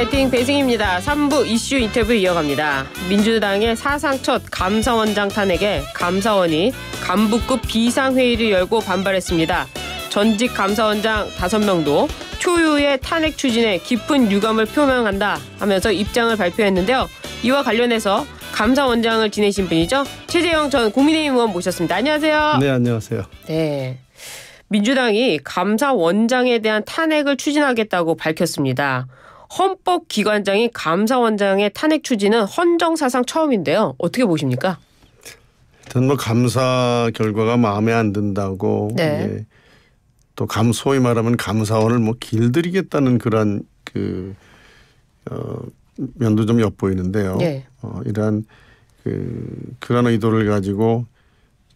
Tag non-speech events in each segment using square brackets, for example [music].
파이팅 배승입니다. 3부 이슈 인터뷰 이어갑니다. 민주당의 사상 첫 감사원장 탄핵에 감사원이 간부급 비상회의를 열고 반발했습니다. 전직 감사원장 5명도 초유의 탄핵 추진에 깊은 유감을 표명한다 하면서 입장을 발표했는데요. 이와 관련해서 감사원장을 지내신 분이죠. 최재형 전 국민의힘 의원 모셨습니다. 안녕하세요. 네, 안녕하세요. 네. 민주당이 감사원장에 대한 탄핵을 추진하겠다고 밝혔습니다. 헌법기관장이 감사원장의 탄핵 추진은 헌정 사상 처음인데요. 어떻게 보십니까? 일단 뭐 감사 결과가 마음에 안 든다고 네. 예. 또 감, 소위 말하면 감사원을 뭐 길들이겠다는 그런 그 어, 면도 좀 엿보이는데요. 네. 어, 이러한 그 그런 의도를 가지고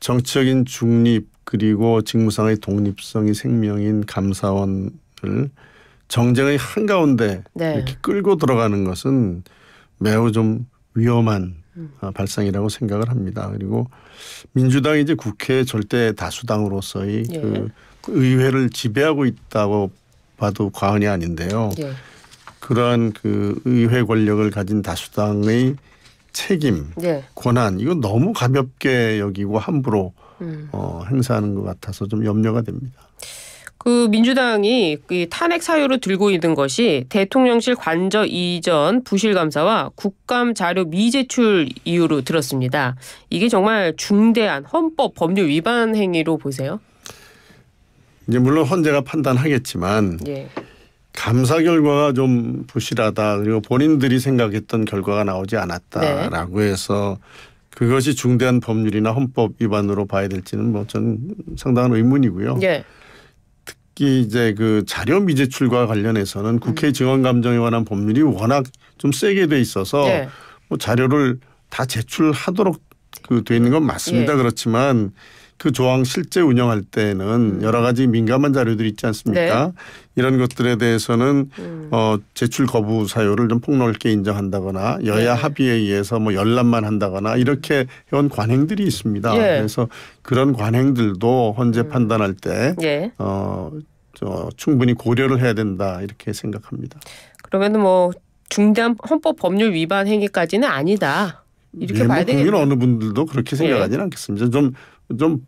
정치적인 중립 그리고 직무상의 독립성이 생명인 감사원을 정쟁의 한가운데 네. 이렇게 끌고 들어가는 것은 매우 좀 위험한 음. 어, 발상이라고 생각을 합니다. 그리고 민주당이 이제 국회 절대 다수당으로서의 예. 그 의회를 지배하고 있다고 봐도 과언이 아닌데요. 예. 그러한 그 의회 권력을 가진 다수당의 책임, 예. 권한 이건 너무 가볍게 여기고 함부로 음. 어, 행사하는 것 같아서 좀 염려가 됩니다. 그 민주당이 이 탄핵 사유로 들고 있는 것이 대통령실 관저 이전 부실 감사와 국감 자료 미제출 이유로 들었습니다. 이게 정말 중대한 헌법 법률 위반 행위로 보세요. 이제 물론 헌재가 판단하겠지만 예. 감사 결과가 좀 부실하다 그리고 본인들이 생각했던 결과가 나오지 않았다라고 네. 해서 그것이 중대한 법률이나 헌법 위반으로 봐야 될지는 뭐전 상당한 의문이고요. 예. 특히 이제 그 자료 미제출과 관련해서는 국회 음. 증언 감정에 관한 법률이 워낙 좀 세게 돼 있어서 네. 뭐 자료를 다 제출하도록 그돼 있는 건 맞습니다. 예. 그렇지만 그 조항 실제 운영할 때는 음. 여러 가지 민감한 자료들이 있지 않습니까? 네. 이런 것들에 대해서는 음. 어, 제출 거부 사유를 좀 폭넓게 인정한다거나 여야 네. 합의에 의해서 뭐 열람만 한다거나 이렇게 해온 관행들이 있습니다. 예. 그래서 그런 관행들도 헌재 음. 판단할 때 예. 어, 저 충분히 고려를 해야 된다 이렇게 생각합니다. 그러면 뭐 중대한 헌법 법률 위반 행위까지는 아니다. 이렇게 예, 봐야 되겠네요. 국민 어느 분들도 그렇게 생각하지는 예. 않겠습니다. 좀좀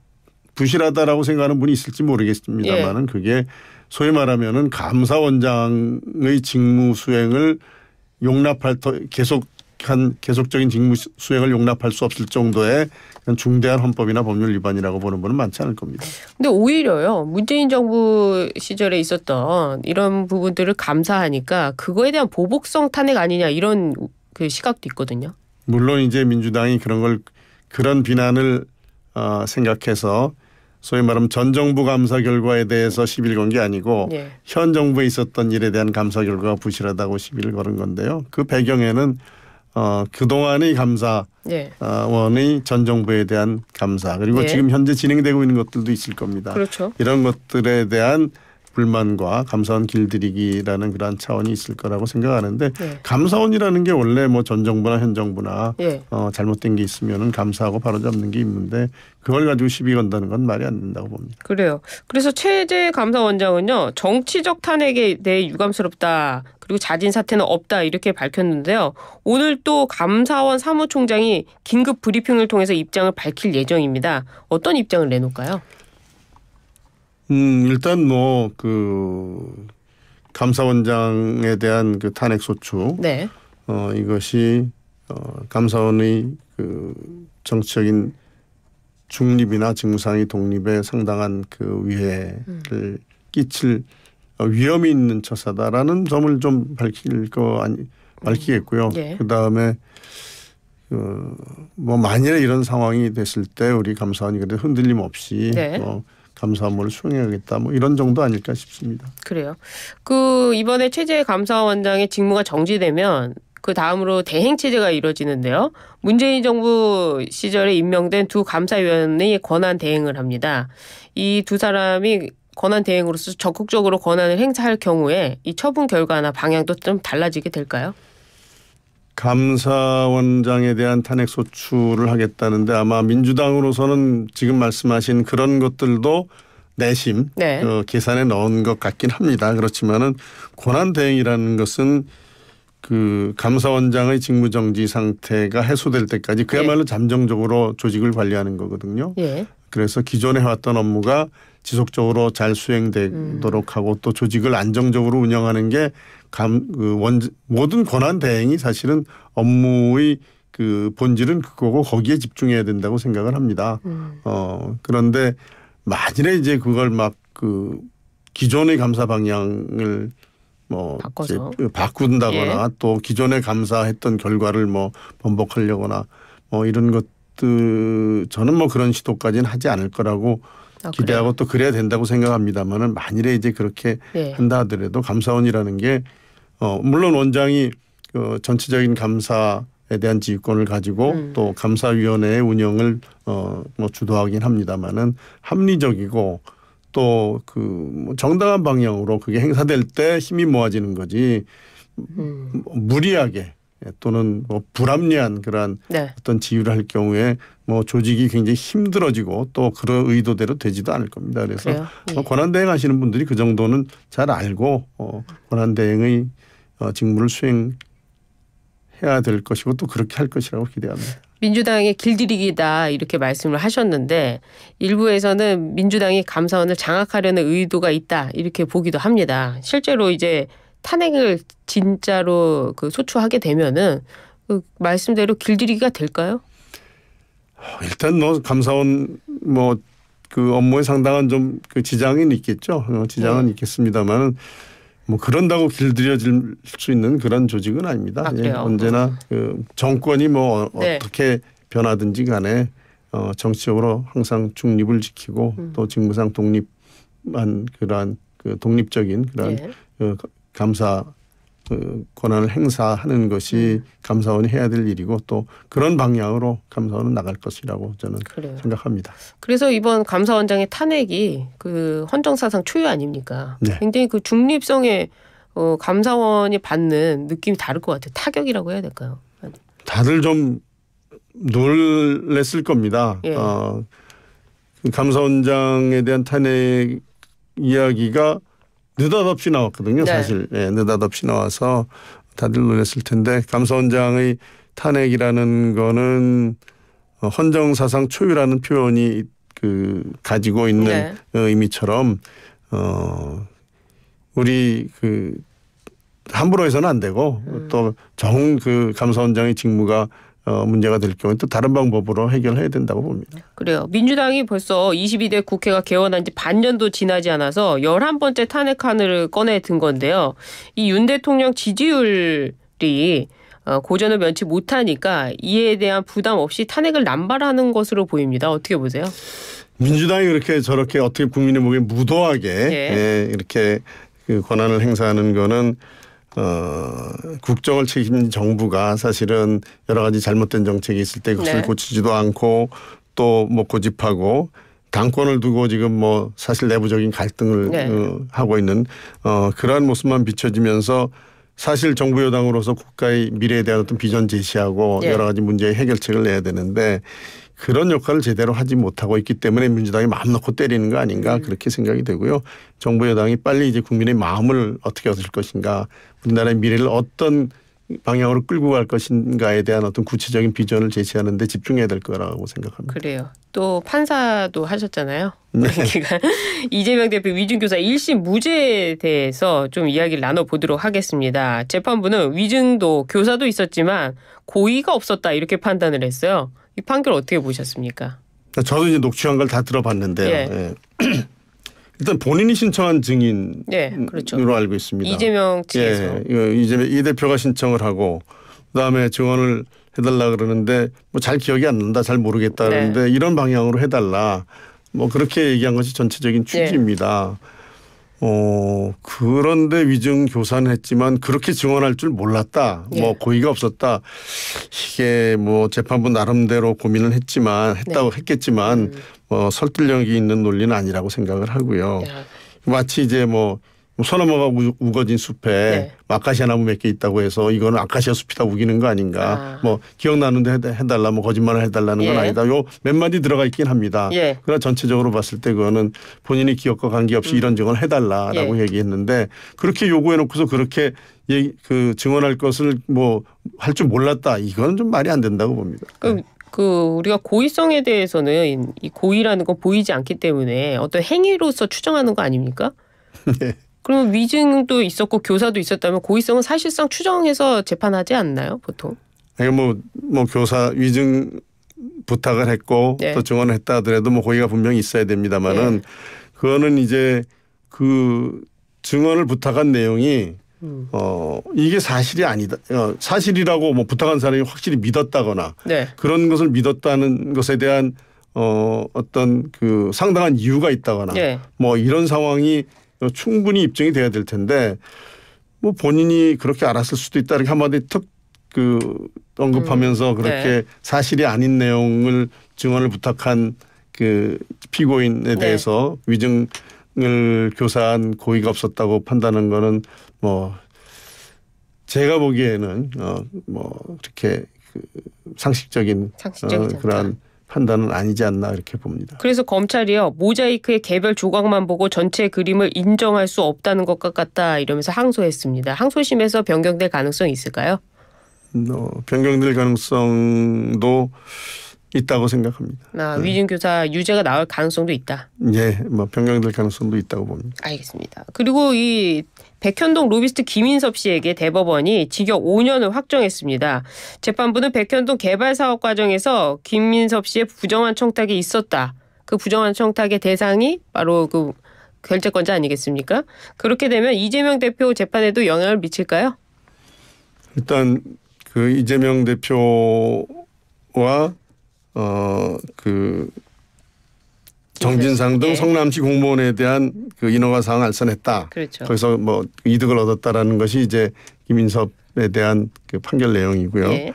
부실하다라고 생각하는 분이 있을지 모르겠습니다만은 예. 그게 소위 말하면은 감사원장의 직무 수행을 용납할 계속 한 계속적인 직무 수행을 용납할 수 없을 정도의 중대한 헌법이나 법률 위반이라고 보는 분은 많지 않을 겁니다. 근데 오히려요 문재인 정부 시절에 있었던 이런 부분들을 감사하니까 그거에 대한 보복성 탄핵 아니냐 이런 그 시각도 있거든요. 물론 이제 민주당이 그런 걸 그런 비난을 어, 생각해서 소위 말하면 전 정부 감사 결과에 대해서 시비를 건게 아니고 예. 현 정부에 있었던 일에 대한 감사 결과가 부실하다고 시비를 걸은 건데요. 그 배경에는 어, 그동안의 감사원의 예. 어, 전 정부에 대한 감사 그리고 예. 지금 현재 진행되고 있는 것들도 있을 겁니다. 그렇죠. 이런 것들에 대한 불만과 감사원 길들이기라는 그러한 차원이 있을 거라고 생각하는데 네. 감사원이라는 게 원래 뭐전 정부나 현 정부나 네. 어, 잘못된 게 있으면은 감사하고 바로잡는 게 있는데 그걸 가지고 시비 건다는 건 말이 안 된다고 봅니다. 그래요. 그래서 최재 감사원장은요 정치적 탄핵에 대해 유감스럽다. 그리고 자진 사퇴는 없다 이렇게 밝혔는데요. 오늘 또 감사원 사무총장이 긴급 브리핑을 통해서 입장을 밝힐 예정입니다. 어떤 입장을 내놓을까요? 음, 일단 뭐그 감사원장에 대한 그 탄핵 소추. 네. 어, 이것이 어, 감사원의 그 정치적인 중립이나 직무상의 독립에 상당한 그 위해를 음. 끼칠 위험이 있는 처사다라는 점을 좀 밝힐 거 아니 밝히겠고요. 음. 예. 그 다음에 그뭐 어, 만일에 이런 상황이 됐을 때 우리 감사원이 그래도 흔들림 없이 네. 어, 감사함을 수행하겠다 뭐 이런 정도 아닐까 싶습니다. 그래요. 그 이번에 최재 감사원장의 직무가 정지되면 그 다음으로 대행 체제가 이루어지는데요. 문재인 정부 시절에 임명된 두 감사위원의 권한 대행을 합니다. 이 두 사람이 권한 대행으로서 적극적으로 권한을 행사할 경우에 이 처분 결과나 방향도 좀 달라지게 될까요? 감사원장에 대한 탄핵 소추를 하겠다는데 아마 민주당으로서는 지금 말씀하신 그런 것들도 내심 네. 어, 계산에 넣은 것 같긴 합니다. 그렇지만은 권한 대행이라는 것은 그 감사원장의 직무 정지 상태가 해소될 때까지 네. 그야말로 예. 잠정적으로 조직을 관리하는 거거든요. 예. 그래서 기존에 해왔던 업무가 지속적으로 잘 수행되도록 음. 하고 또 조직을 안정적으로 운영하는 게 감, 그 원, 모든 권한 대행이 사실은 업무의 그 본질은 그거고 거기에 집중해야 된다고 생각을 합니다. 음. 어, 그런데 만일에 이제 그걸 막 그 기존의 감사 방향을 뭐 바꿔서. 그 바꾼다거나 예. 또 기존에 감사했던 결과를 뭐 번복하려거나 뭐 이런 것들 저는 뭐 그런 시도까지는 하지 않을 거라고 아, 기대하고 그래요? 또 그래야 된다고 생각합니다만은 만일에 이제 그렇게 예. 한다 하더라도 감사원이라는 게 어, 물론 원장이 그 전체적인 감사에 대한 지휘권을 가지고 음. 또 감사위원회의 운영을 어, 뭐 주도하긴 합니다만은 합리적이고 또그 뭐 정당한 방향으로 그게 행사될 때 힘이 모아지는 거지 음. 무리하게 또는 뭐 불합리한 그러한 네. 어떤 지휘를 할 경우에 뭐 조직이 굉장히 힘들어지고 또 그런 의도대로 되지도 않을 겁니다. 그래서 뭐 예. 권한 대행하시는 분들이 그 정도는 잘 알고 어, 권한 대행의 어, 직무를 수행해야 될 것이고 또 그렇게 할 것이라고 기대합니다. 민주당의 길들이기다 이렇게 말씀을 하셨는데 일부에서는 민주당이 감사원을 장악하려는 의도가 있다 이렇게 보기도 합니다. 실제로 이제 탄핵을 진짜로 그 소추하게 되면은 그 말씀대로 길들이기가 될까요? 어, 일단 뭐 감사원 뭐 그 업무에 상당한 좀 그 지장은 있겠죠. 어, 지장은 네. 있겠습니다만은 뭐 그런다고 길들여질 수 있는 그런 조직은 아닙니다. 아, 예, 언제나 어. 그 정권이 뭐 어, 네. 어떻게 변하든지 간에 어, 정치적으로 항상 중립을 지키고 음. 또 직무상 독립한 그러한 그 독립적인 그런 예. 그 감사 그 권한을 행사하는 것이 음. 감사원이 해야 될 일이고 또 그런 방향으로 감사원은 나갈 것이라고 저는 그래요. 생각합니다. 그래서 이번 감사원장의 탄핵이 그 헌정사상 초유 아닙니까? 네. 굉장히 그 중립성에 어, 감사원이 받는 느낌이 다를 것 같아요. 타격이라고 해야 될까요? 다들 좀 놀랬을 겁니다. 예. 어, 감사원장에 대한 탄핵 이야기가 느닷없이 나왔거든요. 네. 사실 예, 느닷없이 나와서 다들 놀랐을 텐데 감사원장의 탄핵이라는 거는 어, 헌정 사상 초유라는 표현이 그 가지고 있는 네. 어, 의미처럼 어 우리 그 함부로 해서는 안 되고 음. 또 정 그 감사원장의 직무가 어, 문제가 될 경우에 또 다른 방법으로 해결해야 된다고 봅니다. 그래요. 민주당이 벌써 22대 국회가 개원한 지 반년도 지나지 않아서 11번째 탄핵안을 꺼내든 건데요. 이 윤 대통령 지지율이 어, 고전을 면치 못하니까 이에 대한 부담 없이 탄핵을 남발하는 것으로 보입니다. 어떻게 보세요? 민주당이 그렇게 저렇게 어떻게 국민의 목에 무도하게 예. 예, 이렇게 그 권한을 행사하는 거는 어, 국정을 책임진 정부가 사실은 여러 가지 잘못된 정책이 있을 때 그것을 네. 고치지도 않고 또 뭐 고집하고 당권을 두고 지금 뭐 사실 내부적인 갈등을 네. 어, 하고 있는 어, 그러한 모습만 비춰지면서 사실 정부 여당으로서 국가의 미래에 대한 어떤 비전 제시하고 네. 여러 가지 문제의 해결책을 내야 되는데 그런 역할을 제대로 하지 못하고 있기 때문에 민주당이 마음 놓고 때리는 거 아닌가 네. 그렇게 생각이 되고요. 정부 여당이 빨리 이제 국민의 마음을 어떻게 얻을 것인가 우리나라의 미래를 어떤 방향으로 끌고 갈 것인가에 대한 어떤 구체적인 비전을 제시하는 데 집중해야 될 거라고 생각합니다. 그래요. 또 판사도 하셨잖아요. 네. [laughs] 그러니까 이재명 대표 위증교사 1심 무죄에 대해서 좀 이야기를 나눠보도록 하겠습니다. 재판부는 위증도 교사도 있었지만 고의가 없었다 이렇게 판단을 했어요. 이 판결 어떻게 보셨습니까? 아, 저도 이제 녹취한 걸 다 들어봤는데요. 예. 예. [clears throat] 일단 본인이 신청한 증인으로 예, 그렇죠. 알고 있습니다. 이재명 예, 측에서 예, 이재명 이 대표가 신청을 하고 그다음에 증언을 해달라 그러는데 뭐 잘 기억이 안 난다, 잘 모르겠다 네. 그러는데 네. 이런 방향으로 해달라 뭐 그렇게 얘기한 것이 전체적인 예. 취지입니다. 예. 어, 그런데 위증 교산했지만 그렇게 증언할 줄 몰랐다. 뭐 예. 뭐 고의가 없었다. 이게 뭐 재판부 나름대로 고민을 했지만 했다고 네. 했겠지만 음. 뭐 설득력이 있는 논리는 아니라고 생각을 하고요. 야. 네. 마치 이제 뭐뭐 소나무가 우, 거진 숲에 네. 아카시아 나무 몇 개 있다고 해서 이거는 아카시아 숲이다 우기는 거 아닌가. 아. 뭐 기억나는데 해달라 뭐 거짓말을 해달라는 예. 건 아니다. 요몇 마디 들어가 있긴 합니다. 예. 그러나 전체적으로 봤을 때 그거는 본인이 기억과 관계없이 음. 이런 증언 해달라라고 예. 얘기했는데 그렇게 요구해놓고서 그렇게 예, 그 증언할 것을 뭐 할 줄 몰랐다. 이거는좀 말이 안 된다고 봅니다. 음. 그 우리가 고의성에 대해서는 이 고의라는 건 보이지 않기 때문에 어떤 행위로서 추정하는 거 아닙니까? [laughs] 네. 그럼 위증도 있었고 교사도 있었다면 고의성은 사실상 추정해서 재판하지 않나요 보통? 이게 뭐, 뭐 교사 위증 부탁을 했고 네. 또 증언을 했다 하더라도 뭐 고의가 분명히 있어야 됩니다만은 네. 그거는 이제 그 증언을 부탁한 내용이 음. 어 이게 사실이 아니다 어, 사실이라고 뭐 부탁한 사람이 확실히 믿었다거나 네. 그런 것을 믿었다는 것에 대한 어 어떤 그 상당한 이유가 있다거나 네. 뭐 이런 상황이 어, 충분히 입증이 돼야 될 텐데 뭐 본인이 그렇게 알았을 수도 있다 이렇게 한마디 턱그 언급하면서 음, 네. 그렇게 네. 사실이 아닌 내용을 증언을 부탁한 그 피고인에 네. 대해서 네. 위증을 교사한 고의가 없었다고 판단한 거는 뭐 제가 보기에는 어뭐 이렇게 그 상식적인 어, 그러한 판단은 아니지 않나 이렇게 봅니다. 그래서 검찰이요 모자이크의 개별 조각만 보고 전체 그림을 인정할 수 없다는 것 같다 이러면서 항소했습니다. 항소심에서 변경될 가능성이 있을까요? 어, 변경될 가능성도 있다고 생각합니다. 아, 네. 위증 교사 유죄가 나올 가능성도 있다. 예, 뭐 변경될 가능성도 있다고 봅니다. 알겠습니다. 그리고 이 백현동 로비스트 김인섭 씨에게 대법원이 징역 5년을 확정했습니다. 재판부는 백현동 개발 사업 과정에서 김민섭 씨의 부정한 청탁이 있었다. 그 부정한 청탁의 대상이 바로 그 결재권자 아니겠습니까? 그렇게 되면 이재명 대표 재판에도 영향을 미칠까요? 일단 그 이재명 대표와 어그 정진상 등 네. 예. 성남시 공무원에 대한 그 인허가 사항 알선했다. 그렇죠. 거기서 뭐 이득을 얻었다라는 것이 이제 김인섭에 대한 그 판결 내용이고요. 예.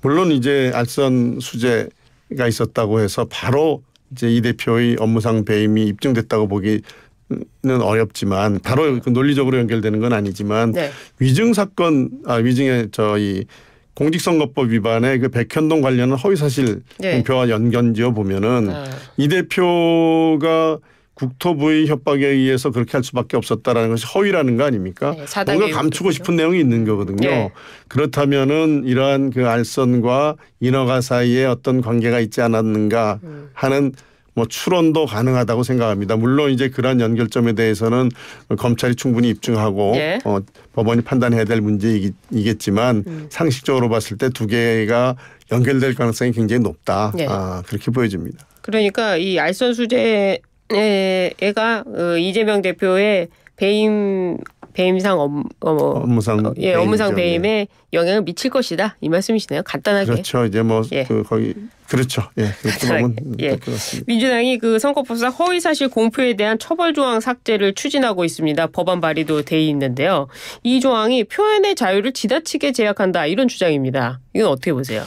물론 이제 알선 수재가 있었다고 해서 바로 이제 이 대표의 업무상 배임이 입증됐다고 보기는 어렵지만 바로 그 논리적으로 연결되는 건 아니지만 네. 위증 사건 아 위증의 저희 공직선거법 위반에그 백현동 관련한 허위사실 예. 네. 공표와 연결지어 보면은 아. 이 대표가 국토부의 협박에 의해서 그렇게 할 수밖에 없었다라는 것이 허위라는 거 아닙니까? 네, 뭔가 감추고 싶은 그렇죠. 내용이 있는 거거든요. 네. 그렇다면은 이러한 그 알선과 인허가 사이에 어떤 관계가 있지 않았는가 음. 하는 뭐 추론도 가능하다고 생각합니다. 물론 이제 그러한 연결점에 대해서는 검찰이 충분히 입증하고 예. 어, 법원이 판단해야 될 문제이겠지만 음. 상식적으로 봤을 때 두 개가 연결될 가능성이 굉장히 높다. 예. 아, 그렇게 보여집니다. 그러니까 이 알선 수재애가 어, 이재명 대표의 배임 배임상 업, 어, 업무상 어, 예, 업무상 배임에 예. 영향을 미칠 것이다 이 말씀이시네요. 간단하게 그렇죠. 이제 뭐 예. 그 거의 그렇죠. 예, 간단하게. 아, 예. 민주당이 그 선거법상 허위 사실 공표에 대한 처벌 조항 삭제를 추진하고 있습니다. 법안 발의도 돼 있는데요. 이 조항이 표현의 자유를 지나치게 제약한다 이런 주장입니다. 이건 어떻게 보세요?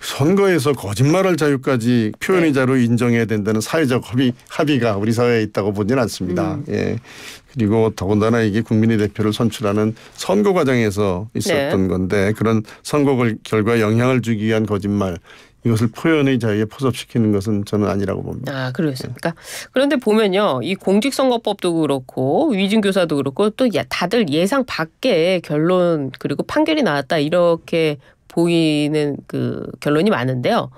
선거에서 거짓말할 자유까지 표현의 네. 자로 유 인정해야 된다는 사회적 합의, 합의가 우리 사회에 있다고 보진 않습니다. 음. 예. 그리고 더군다나 이게 국민의 대표를 선출하는 선거 과정에서 있었던 네. 건데 그런 선거 결과에 영향을 주기 위한 거짓말 이것을 표현의 자유에 포섭시키는 것은 저는 아니라고 봅니다. 아 그렇습니까? 예. 네. 그런데 보면요, 이 공직선거법도 그렇고 위증교사도 그렇고 또 다들 예상 밖의 결론 그리고 판결이 나왔다 이렇게 보이는 그 결론이 많은데요.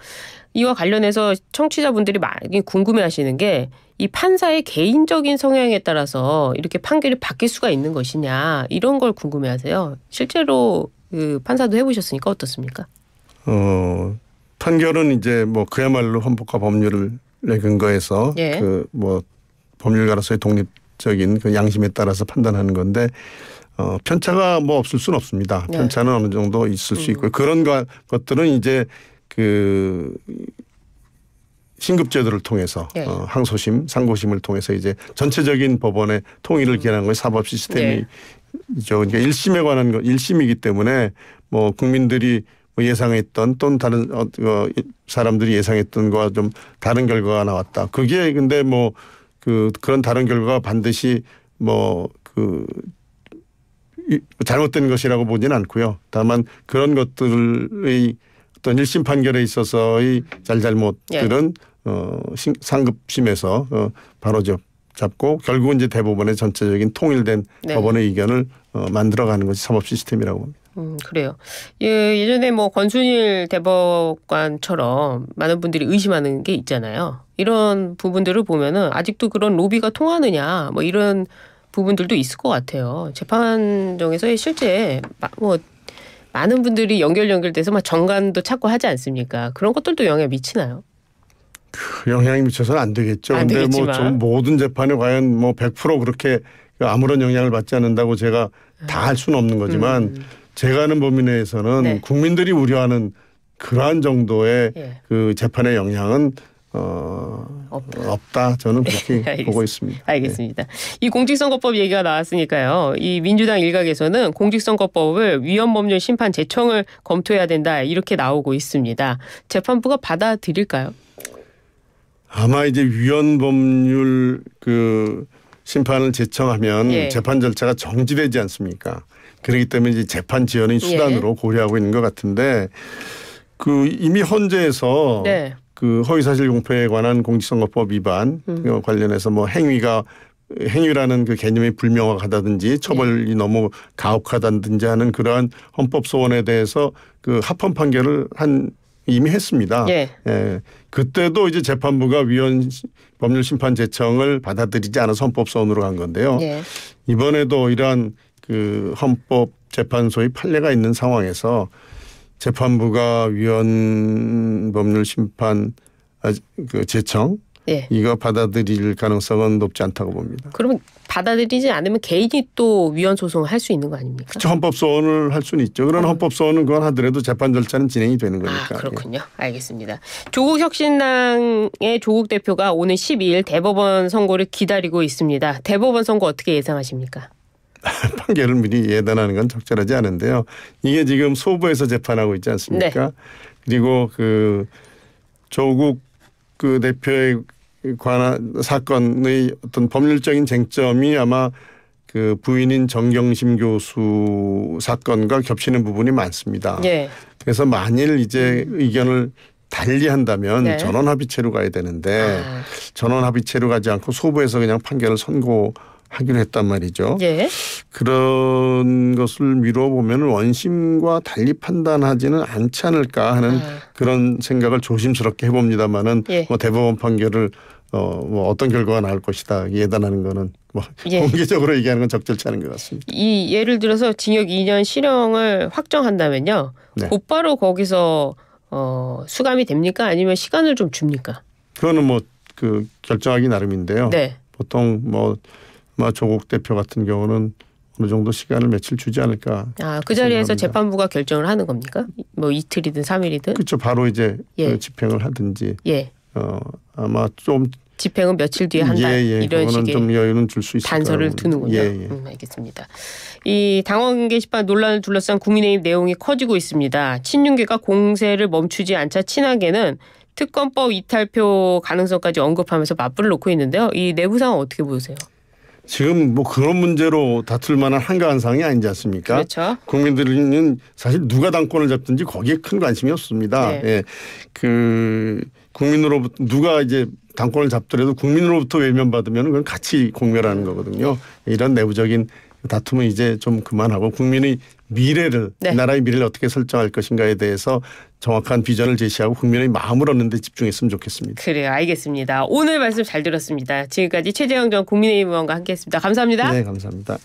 이와 관련해서 청취자분들이 많이 궁금해하시는 게 이 판사의 개인적인 성향에 따라서 이렇게 판결이 바뀔 수가 있는 것이냐 이런 걸 궁금해하세요. 실제로 그 판사도 해보셨으니까 어떻습니까? 어 판결은 이제 뭐 그야말로 헌법과 법률을 근거해서 예. 그뭐 법률가로서의 독립적인 그 양심에 따라서 판단하는 건데 어, 편차가 뭐 없을 수는 없습니다. 네. 편차는 어느 정도 있을 음. 수 있고 그런 것들은 이제 그 신급제도를 통해서 네. 어, 항소심, 상고심을 통해서 이제 전체적인 법원의 통일을 음. 기한거 것이 사법 시스템이죠. 네. 그러니까 일심에 관한 거, 일심이기 때문에 뭐 국민들이 뭐 예상했던 또는 다른 어, 그 사람들이 예상했던 거와 좀 다른 결과가 나왔다. 그게 근데 뭐 그 그런 다른 결과가 반드시 뭐그 잘못된 것이라고 보지는 않고요. 다만 그런 것들의 어떤 일심 판결에 있어서의 잘잘못들은 예. 어, 상급심에서 어, 바로 잡고 결국은 이제 대법원의 전체적인 통일된 네. 법원의 의견을 어, 만들어가는 것이 사법 시스템이라고 봅니다. 음, 그래요. 예, 예전에 뭐 권순일 대법관처럼 많은 분들이 의심하는 게 있잖아요. 이런 부분들을 보면은 아직도 그런 로비가 통하느냐 뭐 이런 부분들도 있을 것 같아요. 재판정에서 의 실제 뭐 많은 분들이 연결 연결돼서 막 정관도 찾고 하지 않습니까? 그런 것들도 영향 미치나요? 그 영향이 미쳐서는 안 되겠죠. 안 근데 뭐좀 모든 재판에 과연 뭐 100% 그렇게 아무런 영향을 받지 않는다고 제가 다 할 수는 없는 거지만 음. 제가 아는 범위 내에서는 네. 국민들이 우려하는 그러한 정도의 예. 그 재판의 영향은 어, 없다. 없다. 저는 [laughs] 네, 그렇게 보고 있습니다. 알겠습니다. 네. 이 공직선거법 얘기가 나왔으니까요. 이 민주당 일각에서는 공직선거법을 위헌법률 심판 제청을 검토해야 된다 이렇게 나오고 있습니다. 재판부가 받아들일까요? 아마 이제 위헌법률 그 심판을 제청하면 예. 재판 절차가 정지되지 않습니까? 그렇기 때문에 이제 재판 지연의 수단으로 예. 고려하고 있는 것 같은데 그 이미 헌재에서 네. 그 허위사실 공표에 관한 공직선거법 위반 음. 관련해서 뭐 행위가 행위라는 그 개념이 불명확하다든지 처벌이 네. 너무 가혹하다든지 하는 그러한 헌법 소원에 대해서 그 합헌 판결을 한 이미 했습니다. 예. 예. 그때도 이제 재판부가 위헌 법률 심판 제청을 받아들이지 않아 헌법 소원으로 간 건데요. 예. 이번에도 이러한 그 헌법 재판소의 판례가 있는 상황에서 재판부가 위헌 법률 심판 아, 그 제청 예. 이거 받아들일 가능성은 높지 않다고 봅니다. 그러면 받아들이지 않으면 개인이 또 위헌 소송을 할 수 있는 거 아닙니까? 그쵸, 그렇죠. 헌법 소원을 할 수는 있죠. 그런 어. 음. 헌법 소원은 그건 하더라도 재판 절차는 진행이 되는 아, 거니까. 아, 그렇군요. 예. 알겠습니다. 조국 혁신당의 조국 대표가 오는 12일 대법원 선고를 기다리고 있습니다. 대법원 선고 어떻게 예상하십니까? [laughs] 판결을 미리 예단하는 건 적절하지 않은데요. 이게 지금 소부에서 재판하고 있지 않습니까? 네. 그리고 그 조국 그 대표에 관한 사건의 어떤 법률적인 쟁점이 아마 그 부인인 정경심 교수 사건과 겹치는 부분이 많습니다. 네. 그래서 만일 이제 의견을 달리한다면 네. 전원 합의체로 가야 되는데 아. 전원 합의체로 가지 않고 소부에서 그냥 판결을 선고 하기 했단 말이죠. 예. 그런 것을 미뤄 보면 원심과 달리 판단하지는 않지 않을까 하는 아. 그런 생각을 조심스럽게 해봅니다만은 예. 뭐 대법원 판결을 어, 뭐 어떤 결과가 나올 것이다 예단하는 거는 뭐 예. 공개적으로 얘기하는 건 적절치 않은 것 같습니다. 이 예를 들어서 징역 2년 실형을 확정한다면요. 네. 곧바로 거기서 어, 수감이 됩니까? 아니면 시간을 좀 줍니까? 그거는 뭐그 결정하기 나름인데요. 네. 보통 뭐 조국 대표 같은 경우는 어느 정도 시간을 며칠 주지 않을까. 아, 그 자리에서 생각합니다. 재판부가 결정을 하는 겁니까? 뭐 이틀이든 삼일이든 그렇죠. 바로 이제 예. 그 집행을 하든지. 예. 어, 아마 좀 집행은 며칠 뒤에 한다 예, 예. 이런 식의 좀 여유는 줄 수 있을 단서를 두는군요. 예, 예. 음, 알겠습니다. 이 당원 게시판 논란을 둘러싼 국민의힘 내용이 커지고 있습니다. 친윤계가 공세를 멈추지 않자 친하계는 특검법 이탈표 가능성까지 언급하면서 맞불을 놓고 있는데요. 이 내부 상황 어떻게 보세요? 지금 뭐 그런 문제로 다툴 만한 한가한 상황이 아니지 않습니까? 그렇죠. 국민들은 사실 누가 당권을 잡든지 거기에 큰 관심이 없습니다. 네. 예. 그 국민으로부터 누가 이제 당권을 잡더라도 국민으로부터 외면받으면 그건 같이 공멸하는 거거든요. 이런 내부적인 다툼은 이제 좀 그만하고 국민이 미래를 네. 나라의 미래를 어떻게 설정할 것인가에 대해서 정확한 비전을 제시하고 국민의 마음을 얻는 데 집중했으면 좋겠습니다. 그래요. 알겠습니다. 오늘 말씀 잘 들었습니다. 지금까지 최재형 전 국민의힘 의원과 함께했습니다. 감사합니다. 네. 감사합니다.